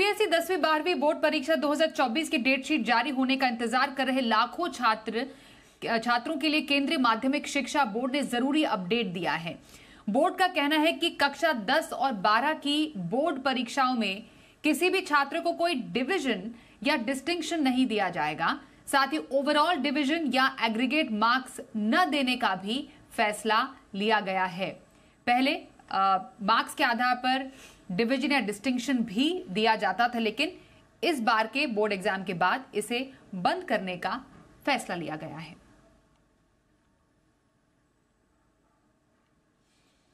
CBSE दसवीं बारहवीं board परीक्षा 2024 की डेटशीट जारी होने का इंतजार कर रहे लाखों छात्र छात्रों के लिए केंद्रीय माध्यमिक शिक्षा बोर्ड ने जरूरी अपडेट दिया है बोर्ड का कहना है कि कक्षा 10 और 12 की बोर्ड परीक्षाओं में किसी भी छात्र को कोई डिविजन या डिस्टिंक्शन नहीं दिया जाएगा साथ ही ओवरऑल डिविजन या एग्रीगेट मार्क्स न देने का भी फैसला लिया गया है पहले मार्क्स के आधार पर डिवीजन या डिस्टिंक्शन भी दिया जाता था लेकिन इस बार के बोर्ड एग्जाम के बाद इसे बंद करने का फैसला लिया गया है